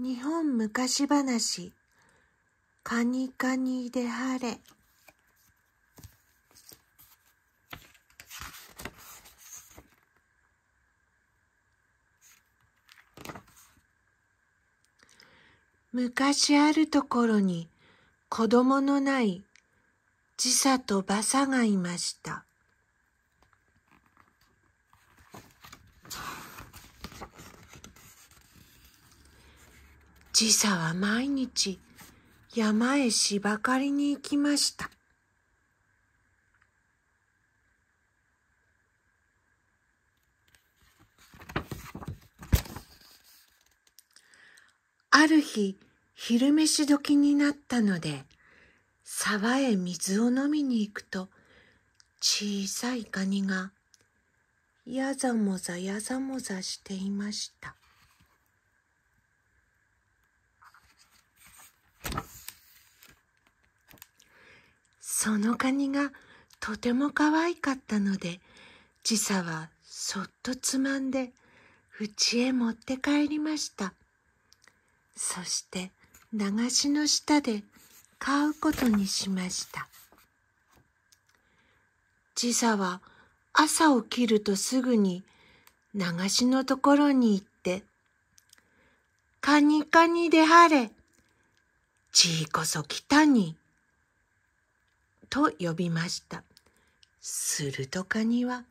日本昔話カニカニで晴れ昔あるところに子供のないじさとばさがいました。時差は毎日山へ芝刈りに行きました。ある日、昼飯時になったので、沢へ水を飲みに行くと、小さいカニが、やざもざやざもざしていました。そのカニがとても可愛かったので、ちさはそっとつまんで、ちへ持って帰りました。そして、流しの下で飼うことにしました。ちさは朝起きるとすぐに流しのところに行って、カニカニで晴れ、ちいこそ来たにと呼びました。するとカニは、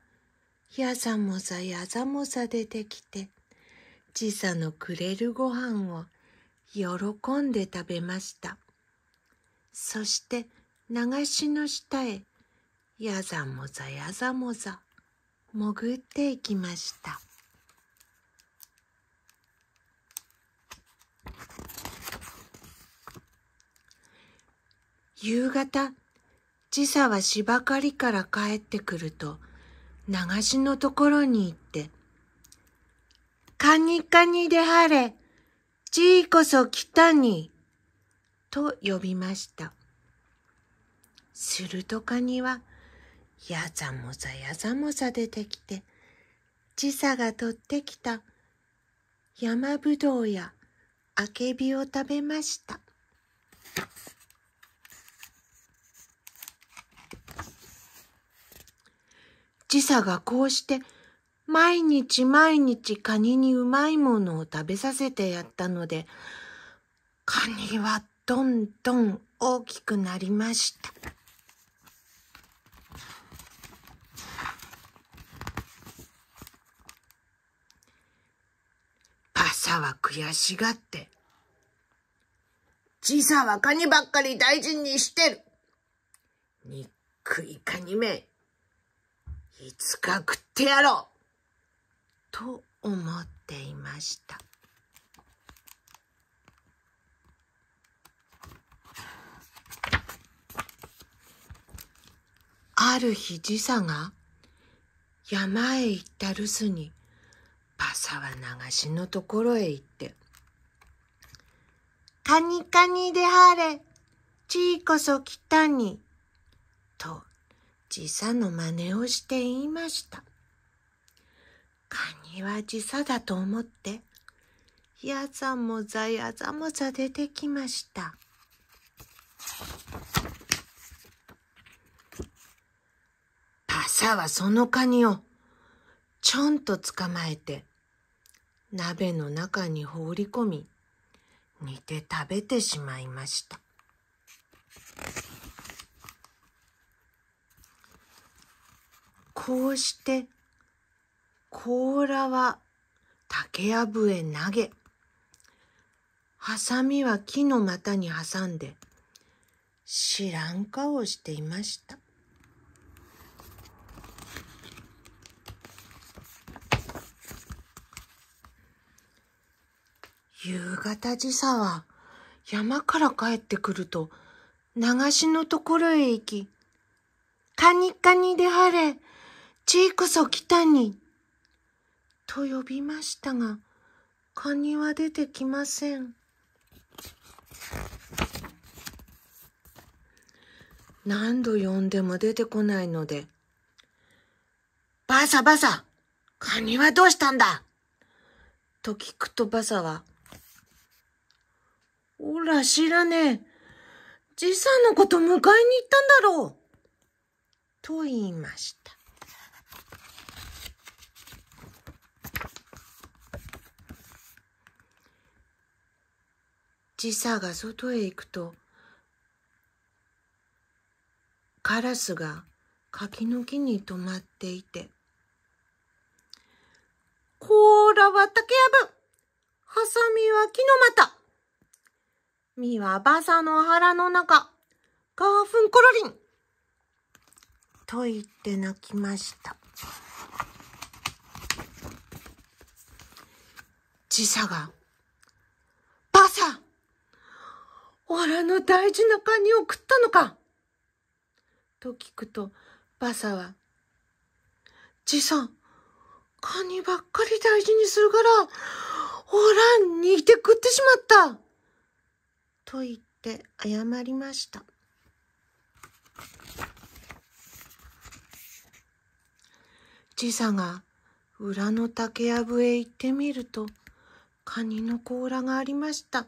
やざもざやざもざ出てきて、じさのくれるご飯を喜んで食べました。そして流しの下へ、やざもざやざもざ、潜っていきました。夕方、時差は芝刈りから帰ってくると、流しのところに行って、カニカニで晴れ、ちいこそ来たに、と呼びました。するとカニは、やざもざやざもざ出てきて、時さが取ってきた山ぶどうやあけびを食べました。時差がこうして毎日毎日カニにうまいものを食べさせてやったので、カニはどんどん大きくなりました。パサは悔しがって、時差はカニばっかり大事にしてる。にっくいカニめ。いつか食ってやろうと思っていました。ある日時差が山へ行った留守にバサは流しのところへ行って「カニカニで晴れちいこそ来たに」とじさの真似をして言いました。カニはじさだと思って、やざもざやざもざ出てきました。パサはそのカニをちょんと捕まえて、鍋の中に放り込み、煮て食べてしまいました。こうして甲羅は竹やぶへ投げ、ハサミは木の股に挟んで、知らん顔をしていました。夕方時差は山から帰ってくると流しのところへ行き、カニカニで晴れ、ちいこそ来たに。と呼びましたが、カニは出てきません。何度呼んでも出てこないので、バサバサカニはどうしたんだと聞くとバサは、おら知らねえ。じいさんのこと迎えに行ったんだろうと言いました。時さが外へ行くと、カラスが柿の木に止まっていて、甲羅は竹やぶハサミは木の股実はバサの腹の中、ガーフンコロリンと言って泣きました。時さがらの大事なカニを食ったのかと聞くと、バサは、じさん、カニばっかり大事にするから、おら、煮て食ってしまったと言って謝りました。じさんが裏の竹やぶへ行ってみると、カニの甲羅がありました。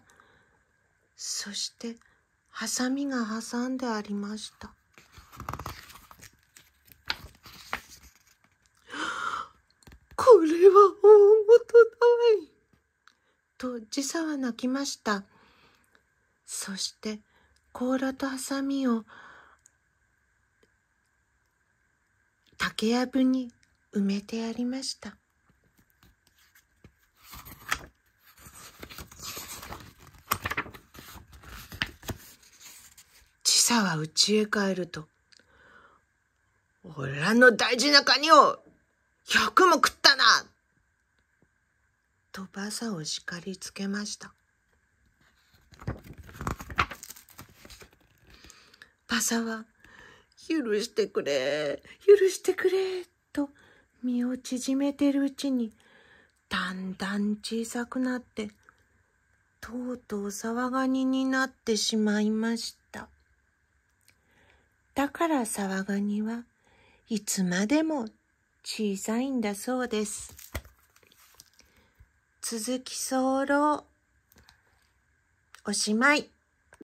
そして、ハサミが挟んでありました。これは大事だい。と、時差は泣きました。そして、甲羅とハサミを竹やぶに埋めてやりました。サは家へ帰ると、おらの大事なカニを100も食ったなとばさを叱りつけました。バサは、許してくれ、許してくれ、と身を縮めてるうちに、だんだん小さくなって、とうとう騒がにになってしまいました。だから沢ガニはいつまでも小さいんだそうです。続き候おしまい。